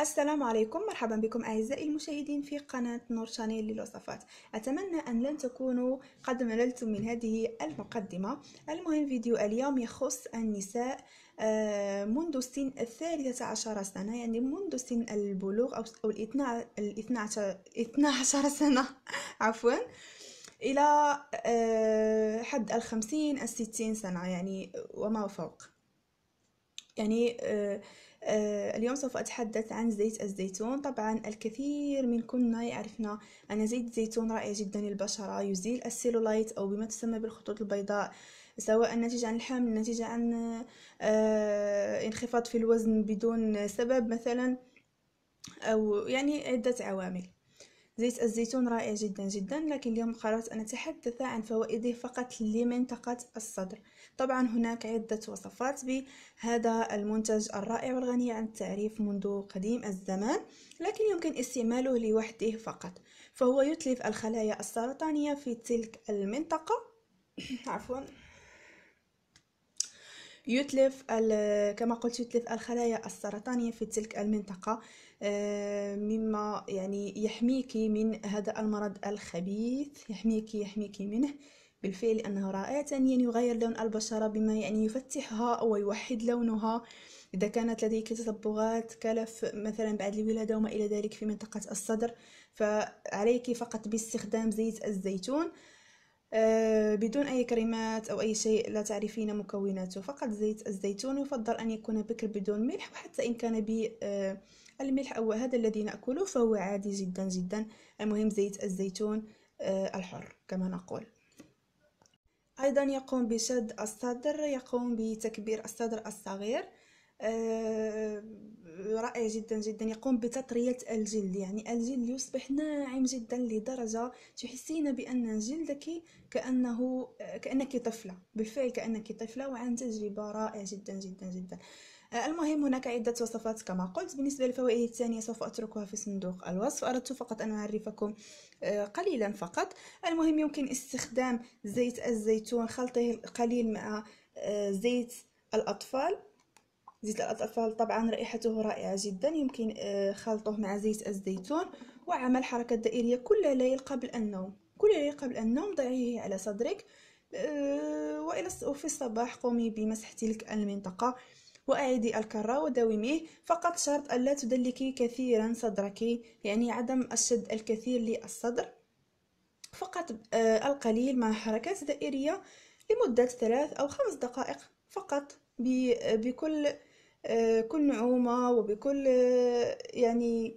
السلام عليكم مرحبا بكم أعزائي المشاهدين في قناة نور شانيل للوصفات أتمنى أن لن تكونوا قد مللتم من هذه المقدمة المهم فيديو اليوم يخص النساء آه، منذ سن الثالثة عشر سنة يعني منذ سن البلوغ أو الاثنى عشر سنة عفوا إلى آه، حد الخمسين الستين سنة يعني وما فوق يعني آه، آه، اليوم سوف أتحدث عن زيت الزيتون طبعا الكثير منكم يعرفنا أن زيت الزيتون رائع جدا للبشرة يزيل السيلولايت أو بما تسمى بالخطوط البيضاء سواء ناتج عن الحمل ناتج عن انخفاض في الوزن بدون سبب مثلا أو يعني عدة عوامل زيت الزيتون رائع جدا جدا لكن اليوم قررت أن أتحدث عن فوائده فقط لمنطقة الصدر طبعا هناك عدة وصفات بهذا المنتج الرائع والغني عن التعريف منذ قديم الزمان لكن يمكن استعماله لوحده فقط فهو يتلف الخلايا السرطانية في تلك المنطقة عفوا يتلف كما قلت يتلف الخلايا السرطانية في تلك المنطقة آه، مما يعني يحميك من هذا المرض الخبيث يحميك يحميك منه بالفعل أنه رائع ثانيا يغير لون البشرة بما يعني يفتحها ويوحد لونها إذا كانت لديك تصبغات كلف مثلا بعد الولادة وما إلى ذلك في منطقة الصدر فعليك فقط باستخدام زيت الزيتون آه، بدون أي كريمات أو أي شيء لا تعرفين مكوناته فقط زيت الزيتون يفضل أن يكون بكر بدون ملح وحتى إن كان بالملح آه، أو هذا الذي نأكله فهو عادي جدا جدا المهم زيت الزيتون آه، الحر كما نقول أيضا يقوم بشد الصدر يقوم بتكبير الصدر الصغير آه، رائع جدا جدا يقوم بتطرية الجلد يعني الجلد يصبح ناعم جدا لدرجة تحسين بأن جلدك كأنه كأنك طفلة بالفعل كأنك طفلة وعن تجربة رائعة جدا جدا جدا آه، المهم هناك عدة وصفات كما قلت بالنسبة للفوائد الثانية سوف أتركها في صندوق الوصف أردت فقط أن أعرفكم آه، قليلا فقط المهم يمكن استخدام زيت الزيتون خلطه قليل مع زيت الأطفال زيت الأطفال طبعا رائحته رائعة جدا يمكن آه، خلطه مع زيت الزيتون وعمل حركة دائرية كل ليل قبل النوم كل ليل قبل النوم ضعيه على صدرك آه، وفي الصباح قومي بمسح تلك المنطقة وأعيدي الكرة وداوميه فقط شرط ألا تدلكي كثيرا صدرك يعني عدم الشد الكثير للصدر فقط آه، القليل مع حركات دائرية لمدة ثلاث أو خمس دقائق فقط بكل آه، كل نعومة وبكل آه، يعني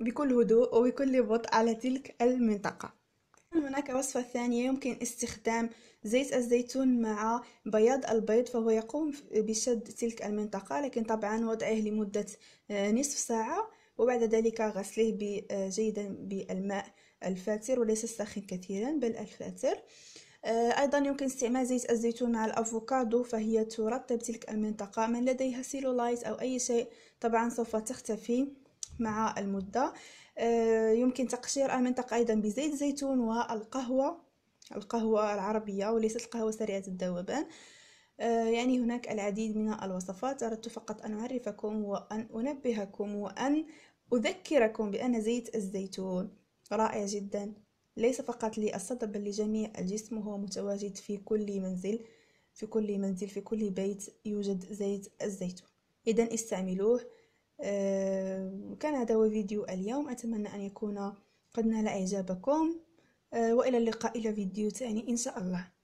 بكل هدوء وبكل بطء على تلك المنطقة هناك وصفة ثانية يمكن استخدام زيت الزيتون مع بياض البيض فهو يقوم بشد تلك المنطقة لكن طبعا وضعه لمدة آه، نصف ساعة وبعد ذلك غسله جيدا بالماء الفاتر وليس الساخن كثيرا بل الفاتر آه، أيضا يمكن استعمال زيت الزيتون مع الأفوكادو فهي ترطب تلك المنطقة من لديها سيلولايت أو أي شيء طبعا سوف تختفي مع المدة آه، يمكن تقشير المنطقة أيضا بزيت زيتون والقهوة القهوة العربية وليست القهوة سريعة الذوبان آه، يعني هناك العديد من الوصفات أردت فقط أن أعرفكم وأن أنبهكم وأن أذكركم بأن زيت الزيتون رائع جدا ليس فقط للصدى بل لجميع الجسم وهو متواجد في كل منزل في كل منزل في كل بيت يوجد زيت الزيتون إذا استعملوه آه كان هذا هو فيديو اليوم أتمنى أن يكون قد نال إعجابكم آه وإلى اللقاء إلى فيديو ثاني إن شاء الله